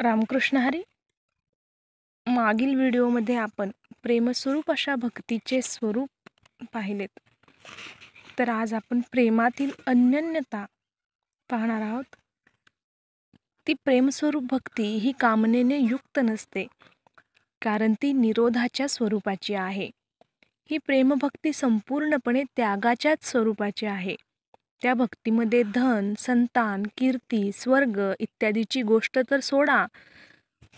रामकृष्ण हरी मागील व्हिडिओमध्ये आपण प्रेमस्वरूप अशा भक्तीचे स्वरूप पाहिलेत तर आज आपण प्रेमातील अन्यन्यता पाहणार आहोत ती प्रेमस्वरूप भक्ती ही कामनेने युक्त नसते कारण ती निरोधाच्या स्वरूपाची आहे ही प्रेमभक्ती संपूर्णपणे त्यागाच्याच स्वरूपाची आहे त्या भक्तीमध्ये धन संतान कीर्ती स्वर्ग इत्यादीची गोष्ट तर सोडा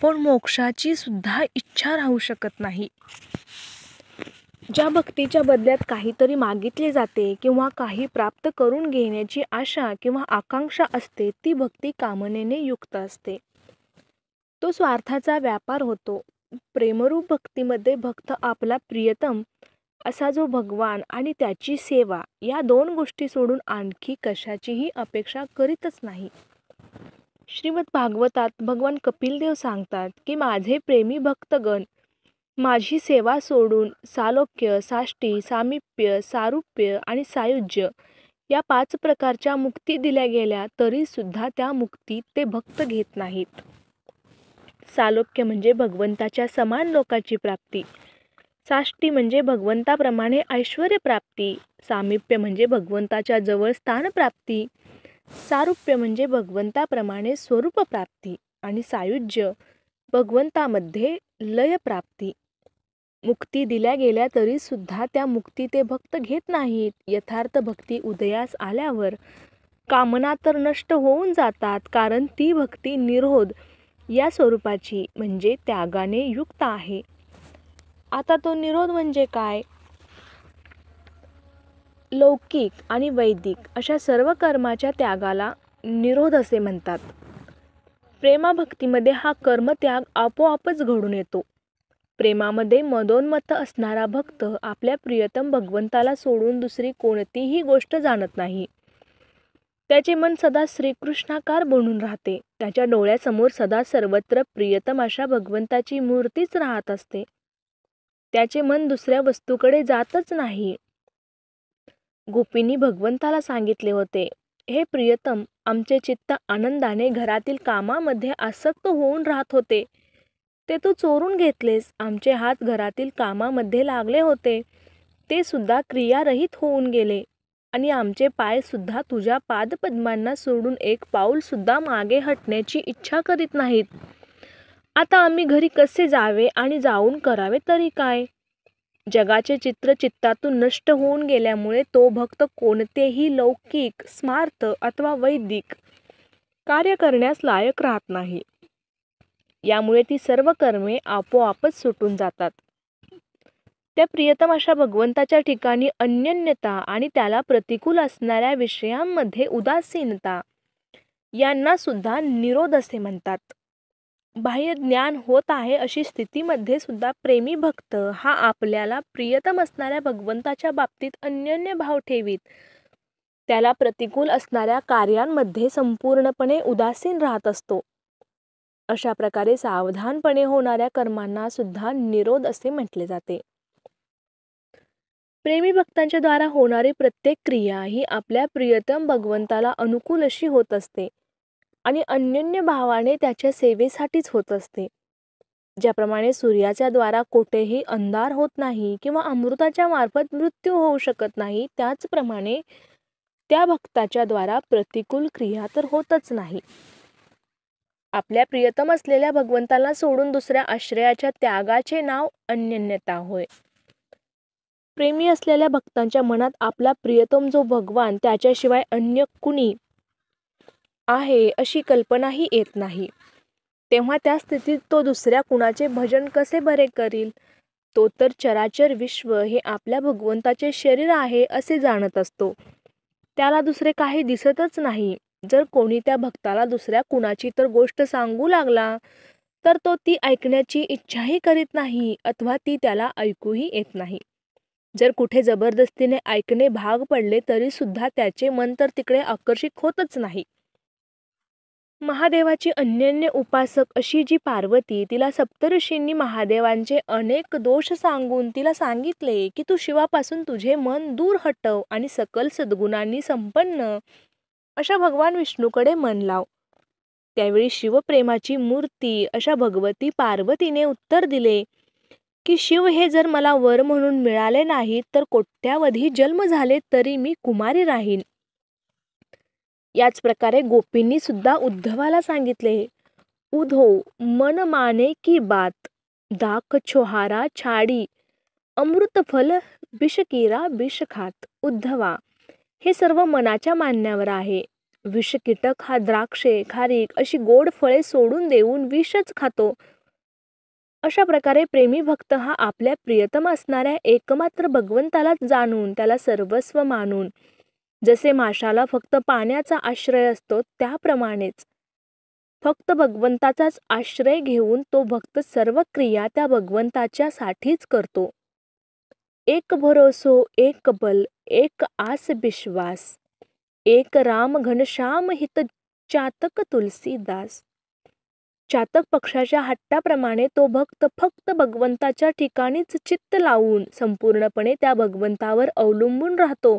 पण मोक्षाची सुद्धा इच्छा राहू शकत नाही ज्या भक्तीच्या बदल्यात काहीतरी मागितले जाते किंवा काही प्राप्त करून घेण्याची आशा किंवा आकांक्षा असते ती भक्ती कामनेने युक्त असते तो स्वार्थाचा व्यापार होतो प्रेमरूप भक्तीमध्ये भक्त आपला प्रियतम असा जो भगवान आणि त्याची सेवा या दोन गोष्टी सोडून आणखी कशाचीही अपेक्षा करीतच नाही श्रीमद भागवतात भगवान कपिलदेव सांगतात की माझे प्रेमी भक्तगण माझी सेवा सोडून सालोक्य साष्टी सामिप्य सारुप्य आणि सायुज्य या पाच प्रकारच्या मुक्ती दिल्या गेल्या तरीसुद्धा त्या मुक्ती ते भक्त घेत नाहीत सालोक्य म्हणजे भगवंताच्या समान लोकाची प्राप्ती साष्टी म्हणजे भगवंताप्रमाणे ऐश्वर्यप्राप्ती सामिप्य म्हणजे भगवंताच्या जवळ स्थानप्राप्ती सारुप्य म्हणजे भगवंताप्रमाणे स्वरूपप्राप्ती आणि सायुज्य भगवंतामध्ये लयप्राप्ती मुक्ती दिल्या गेल्या तरीसुद्धा त्या मुक्ती ते भक्त घेत नाहीत यथार्थ भक्ती उदयास आल्यावर कामना तर नष्ट होऊन जातात कारण ती भक्ती निरोध या स्वरूपाची म्हणजे त्यागाने युक्त आहे आता तो निरोध म्हणजे काय लौकिक आणि वैदिक अशा सर्व कर्माच्या त्यागाला निरोध असे म्हणतात प्रेमाभक्तीमध्ये हा कर्मत्याग आपोआपच घडून येतो प्रेमामध्ये मदोन्मत असणारा भक्त आपल्या प्रियतम भगवंताला सोडून दुसरी कोणतीही गोष्ट जाणत नाही त्याचे मन सदा श्रीकृष्णाकार बनून राहते त्याच्या डोळ्यासमोर सदा सर्वत्र प्रियतम अशा भगवंताची मूर्तीच राहत असते त्याचे मन दुसऱ्या वस्तूकडे जातच नाही गोपींनी भगवंताला सांगितले होते हे प्रियतम आमचे चित्त आनंदाने घरातील कामामध्ये आसक्त होऊन राहत होते ते तू चोरून घेतलेस आमचे हात घरातील कामामध्ये लागले होते ते सुद्धा क्रियारहित होऊन गेले आणि आमचे पाय सुद्धा तुझ्या पादपद्मांना सोडून एक पाऊल सुद्धा मागे हटण्याची इच्छा करीत नाहीत आता आम्ही घरी कसे जावे आणि जाऊन करावे तरी काय जगाचे चित्र चित्तातून नष्ट होऊन गेल्यामुळे तो भक्त कोणतेही लौकिक स्मार्थ अथवा वैदिक कार्य करण्यास लायक राहत नाही यामुळे ती सर्व कर्मे आपोआपच सुटून जातात त्या प्रियतम अशा भगवंताच्या ठिकाणी अन्यन्यता आणि त्याला प्रतिकूल असणाऱ्या विषयांमध्ये उदासीनता यांना सुद्धा निरोध असे म्हणतात बाह्य ज्ञान होत आहे अशी स्थितीमध्ये सुद्धा प्रेमी भक्त हा आपल्याला प्रियतम असणाऱ्या भगवंताच्या बाबतीत अन्यन्य भाव ठेवीत त्याला प्रतिकूल असणाऱ्या कार्यांमध्ये संपूर्णपणे उदासीन राहत असतो अशा प्रकारे सावधानपणे होणाऱ्या कर्मांना सुद्धा निरोध असे म्हटले जाते प्रेमी भक्तांच्या द्वारा होणारी प्रत्येक क्रिया ही आपल्या प्रियतम भगवंताला अनुकूल अशी होत असते आणि अन्योन्य भावाने त्याच्या सेवेसाठीच होत असते ज्याप्रमाणे सूर्याच्या द्वारा कोठेही अंधार होत नाही किंवा अमृताच्या मार्फत मृत्यू होऊ शकत नाही त्याचप्रमाणे त्या भक्ताच्या द्वारा प्रतिकूल क्रिया तर होतच नाही आपल्या प्रियतम असलेल्या भगवंताला सोडून दुसऱ्या आश्रयाच्या त्यागाचे नाव अन्यन्यता होय प्रेमी असलेल्या भक्तांच्या मनात आपला प्रियतम जो भगवान त्याच्याशिवाय अन्य कुणी आहे अशी कल्पनाही येत नाही तेव्हा त्या स्थितीत तो दुसऱ्या कुणाचे भजन कसे बरे करील तो तर चराचर विश्व हे आपल्या भगवंताचे शरीर आहे असे जाणत असतो त्याला दुसरे काही दिसतच नाही जर कोणी त्या भक्ताला दुसऱ्या कुणाची तर गोष्ट सांगू लागला तर तो ती ऐकण्याची इच्छाही करीत नाही अथवा ती त्याला ऐकूही येत नाही जर कुठे जबरदस्तीने ऐकणे भाग पडले तरीसुद्धा त्याचे मन तर तिकडे आकर्षित होतच नाही महादेवाची अन्यन्य उपासक अशी जी पार्वती तिला सप्तऋषींनी महादेवांचे अनेक दोष सांगून तिला सांगितले की तू शिवापासून तुझे मन दूर हटव आणि सकल सद्गुणांनी संपन्न अशा भगवान विष्णूकडे मन लाव त्यावेळी शिवप्रेमाची मूर्ती अशा भगवती पार्वतीने उत्तर दिले की शिव हे जर मला वर म्हणून मिळाले नाहीत तर कोट्यावधी जन्म झाले तरी मी कुमारी राहीन याच प्रकारे गोपींनी सुद्धा उद्धवाला सांगितले उधो मन माने की बात दाक छोहारा छाडी फल विषकिरा बिषखात उद्धवा हे सर्व मनाच्या मानण्यावर आहे विष कीटक हा द्राक्षे खारीक अशी गोड फळे सोडून देऊन विषच खातो अशा प्रकारे प्रेमी भक्त हा आपल्या प्रियतम असणाऱ्या एकमात्र भगवंताला जाणून त्याला सर्वस्व मानून जसे माशाला फक्त पाण्याचा आश्रय असतो त्याप्रमाणेच फक्त भगवंताचाच आश्रय घेऊन तो भक्त सर्व क्रिया त्या भगवंताच्यासाठीच करतो एक भरोसो एक बल एक आस विश्वास एक राम घनश्याम हित चातक तुलसीदास चातक पक्षाच्या हट्टाप्रमाणे तो भक्त फक्त भगवंताच्या ठिकाणीच चित्त लावून संपूर्णपणे त्या भगवंतावर अवलंबून राहतो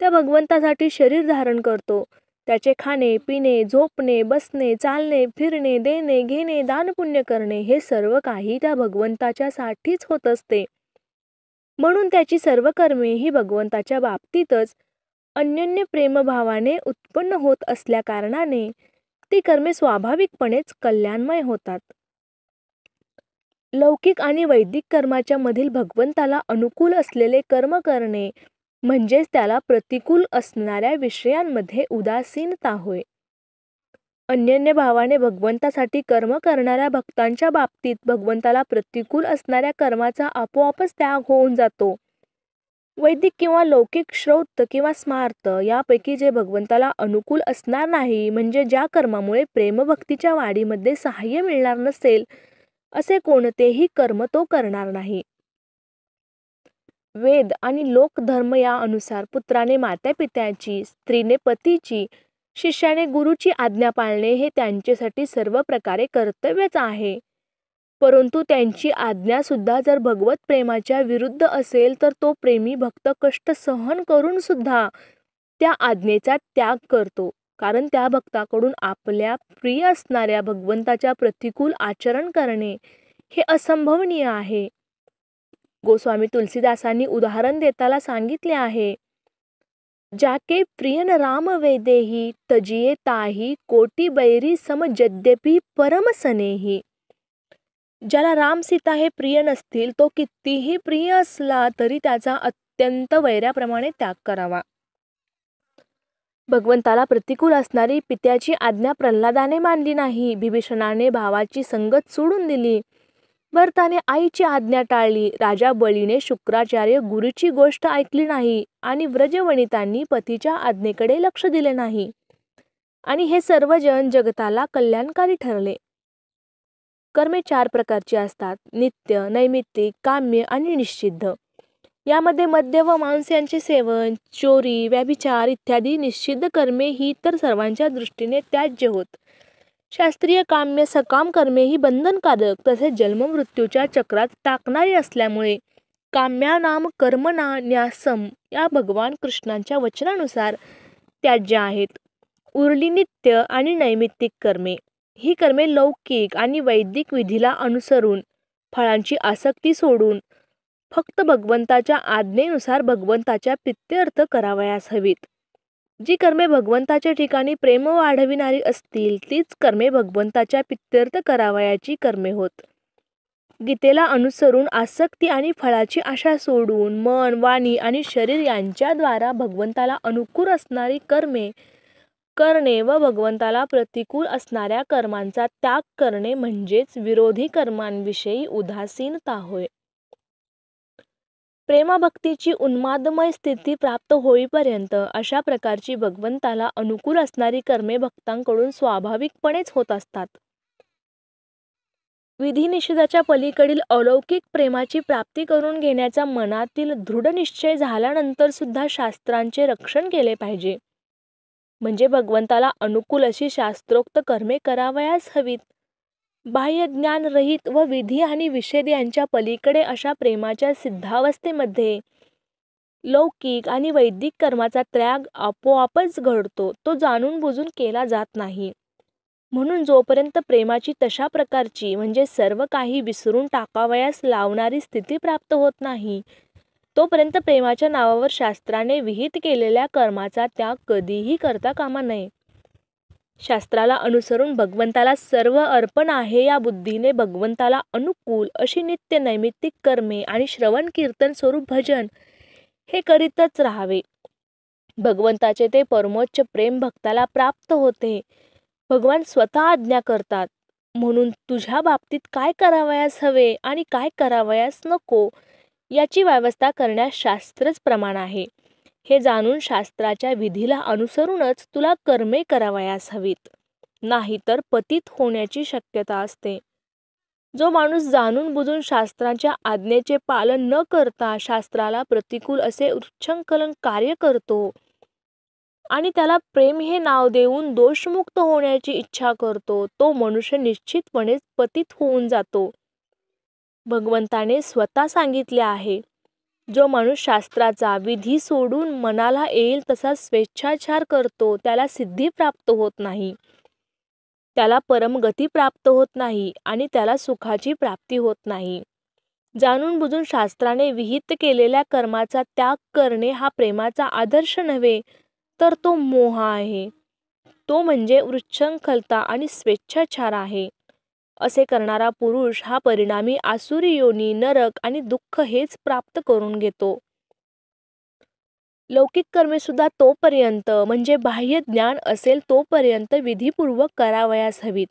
त्या भगवंतासाठी शरीर धारण करतो त्याचे खाणे पिणे झोपणे बसणे चालणे फिरणे देणे घेणे पुण्य करणे हे सर्व काही त्या भगवंताच्यासाठीच होत असते म्हणून त्याची सर्व कर्मे ही भगवंताच्या बाबतीतच अन्यन्य प्रेमभावाने उत्पन्न होत असल्या कारणाने ती कर्मे स्वाभाविकपणेच कल्याणमय होतात लौकिक आणि वैदिक कर्माच्या मधील भगवंताला अनुकूल असलेले कर्म करणे म्हणजेच त्याला प्रतिकूल असणाऱ्या विषयांमध्ये उदासीनता होय अन्यन्य भावाने भगवंतासाठी कर्म करणाऱ्या भक्तांच्या बाबतीत भगवंताला प्रतिकूल असणाऱ्या कर्माचा आपोआपच त्याग होऊन जातो वैदिक किंवा लौकिक श्रौत किंवा स्मार्त यापैकी जे भगवंताला अनुकूल असणार नाही म्हणजे ज्या कर्मामुळे प्रेमभक्तीच्या वाढीमध्ये सहाय्य मिळणार नसेल असे कोणतेही कर्म तो करणार नाही वेद आणि लोकधर्म या अनुसार पुत्राने मातापित्याची स्त्रीने पतीची शिष्याने गुरुची आज्ञा पाळणे हे त्यांच्यासाठी सर्व प्रकारे कर्तव्यच आहे परंतु त्यांची आज्ञासुद्धा जर भगवत प्रेमाच्या विरुद्ध असेल तर तो प्रेमी भक्त कष्ट सहन करून सुद्धा त्या आज्ञेचा त्याग करतो कारण त्या भक्ताकडून आपल्या प्रिय असणाऱ्या भगवंताच्या प्रतिकूल आचरण करणे हे असंभवनीय आहे गोस्वामी तुलसीदासांनी उदाहरण देताना सांगितले आहे जाके प्रियन राम वेदेही तजिये ताही कोटी बैरी सम जद्यपी परमसनेही ज्याला राम सीता हे प्रिय नसतील तो कितीही प्रिय असला तरी त्याचा अत्यंत वैराप्रमाणे त्याग करावा भगवंताला प्रतिकूल असणारी पित्याची आज्ञा प्रल्हादाने मानली नाही भीभीषणाने भावाची संगत सोडून दिली वर्ताने आईची आज्ञा टाळली राजा बळीने शुक्राचार्य गुरुची गोष्ट ऐकली नाही आणि व्रजवणितांनी पतीच्या आज्ञेकडे लक्ष दिले नाही आणि हे सर्वजण जगताला कल्याणकारी ठरले कर्मे चार प्रकारची असतात नित्य नैमित्तिक काम्य आणि निश्चिद्ध यामध्ये मद्य व मांस यांचे सेवन चोरी व्याभिचार इत्यादी निश्चिद्ध कर्मे ही तर सर्वांच्या दृष्टीने त्याज्य होत शास्त्रीय काम्य सकाम कर्मे ही बंधनकारक तसेच जन्ममृत्यूच्या चक्रात टाकणारी असल्यामुळे काम्यानाम कर्मना न्यासम या भगवान कृष्णांच्या वचनानुसार त्याज्य आहेत उरली नित्य आणि नैमित्तिक कर्मे ही कर्मे लौकिक आणि वैदिक विधीला अनुसरून फळांची आसक्ती सोडून फक्त भगवंताच्या आज्ञेनुसार भगवंताच्या प्रित्यर्थ करावयास हवीत जी कर्मे भगवंताच्या ठिकाणी प्रेम वाढविणारी असतील तीच कर्मे भगवंताच्या पित्यर्थ करावयाची कर्मे होत गीतेला अनुसरून आसक्ती आणि फळाची आशा सोडून मन वाणी आणि शरीर यांच्याद्वारा भगवंताला अनुकूल असणारी कर्मे करणे व भगवंताला प्रतिकूल असणाऱ्या कर्मांचा त्याग करणे म्हणजेच विरोधी कर्मांविषयी उदासीनता होय प्रेमभक्तीची उन्मादमय स्थिती प्राप्त होईपर्यंत अशा प्रकारची भगवंताला अनुकूल असणारी कर्मे भक्तांकडून स्वाभाविकपणेच होत असतात विधिनिषेधाच्या पलीकडील अलौकिक प्रेमाची प्राप्ती करून घेण्याचा मनातील दृढ निश्चय झाल्यानंतर सुद्धा शास्त्रांचे रक्षण केले पाहिजे म्हणजे भगवंताला अनुकूल अशी शास्त्रोक्त कर्मे करावयास हवीत बाह्य ज्ञानरहित व विधी आणि विषेद यांच्या पलीकडे अशा प्रेमाच्या सिद्धावस्थेमध्ये लौकिक आणि वैदिक कर्माचा त्याग आपोआपच घडतो तो जाणून बुजून केला जात नाही म्हणून जोपर्यंत प्रेमाची तशा प्रकारची म्हणजे सर्व काही विसरून टाकावयास लावणारी स्थिती प्राप्त होत नाही तोपर्यंत प्रेमाच्या नावावर शास्त्राने विहित केलेल्या कर्माचा त्याग कधीही करता कामा नये शास्त्राला अनुसरून भगवंताला सर्व अर्पण आहे या बुद्धीने भगवंताला अनुकूल अशी नित्य नैमित्तिक कर्मे आणि श्रवण कीर्तन स्वरूप भजन हे करीतच राहावे भगवंताचे ते परमोच्च प्रेम भक्ताला प्राप्त होते भगवान स्वतः आज्ञा करतात म्हणून तुझ्या बाबतीत काय करावयास हवे आणि काय करावयास नको याची व्यवस्था करण्यास शास्त्रच प्रमाण आहे हे जाणून शास्त्राच्या विधीला अनुसरूनच तुला कर्मे करावयास हवीत नाहीतर पतित होण्याची शक्यता असते जो माणूस जाणून बुजून शास्त्राच्या आज्ञेचे पालन न करता शास्त्राला प्रतिकूल असे उच्चंकलन कार्य करतो आणि त्याला प्रेम हे नाव देऊन दोषमुक्त होण्याची इच्छा करतो तो मनुष्य निश्चितपणे पतित होऊन जातो भगवंताने स्वतः सांगितले आहे जो माणूस शास्त्राचा विधी सोडून मनाला येईल तसा स्वेच्छाचार करतो त्याला सिद्धी प्राप्त होत नाही त्याला परमगती प्राप्त होत नाही आणि त्याला सुखाची प्राप्ती होत नाही जाणून बुजून शास्त्राने विहित केलेल्या कर्माचा त्याग करणे हा प्रेमाचा आदर्श नव्हे तर तो मोह आहे तो म्हणजे वृक्षंखलता आणि स्वेच्छाचार आहे असे करणारा पुरुष हा परिणामी आसुरी योनी नरक आणि दुःख हेच प्राप्त करून घेतो लौकिक कर्मे सुद्धा तोपर्यंत म्हणजे बाह्य ज्ञान असेल तोपर्यंत विधीपूर्वक करावयास हवीत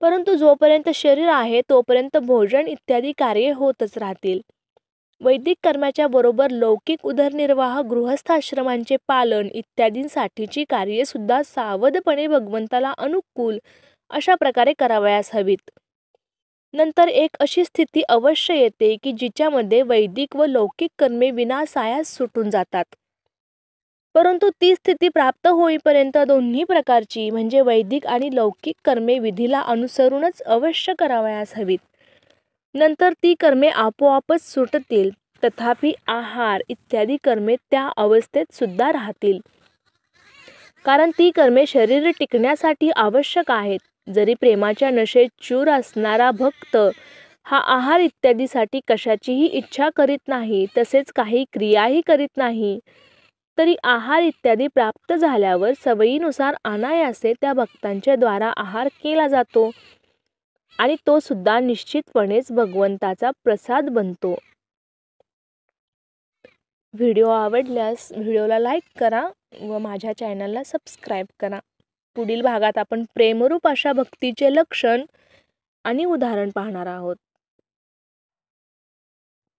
परंतु जोपर्यंत शरीर आहे तोपर्यंत भोजन इत्यादी कार्ये होतच राहतील वैदिक कर्माच्या बरोबर लौकिक उदरनिर्वाह गृहस्थाश्रमांचे पालन इत्यादींसाठीची सुद्धा सावधपणे भगवंताला अनुकूल अशा प्रकारे करावयास हवीत नंतर एक अशी स्थिती अवश्य येते की जिच्यामध्ये वैदिक व लौकिक कर्मे विनासायास सुटून जातात परंतु ती स्थिती प्राप्त होईपर्यंत दोन्ही प्रकारची म्हणजे वैदिक आणि लौकिक कर्मे विधीला अनुसरूनच अवश्य करावयास हवीत नंतर ती कर्मे आपोआपच सुटतील तथापि आहार इत्यादी कर्मे त्या अवस्थेत सुद्धा राहतील कारण ती कर्मे शरीर टिकण्यासाठी आवश्यक आहेत जरी प्रेमाच्या नशेत चूर असणारा भक्त हा आहार इत्यादीसाठी कशाचीही इच्छा करीत नाही तसेच काही क्रियाही करीत नाही तरी आहार इत्यादी प्राप्त झाल्यावर सवयीनुसार अनायासे त्या भक्तांच्या द्वारा आहार केला जातो आणि तो सुद्धा निश्चितपणेच भगवंताचा प्रसाद बनतो व्हिडिओ आवडल्यास व्हिडिओला लाईक करा व माझ्या चॅनलला सबस्क्राईब करा पुढील भागात आपण प्रेमरूप अशा भक्तीचे लक्षण आणि उदाहरण पाहणार आहोत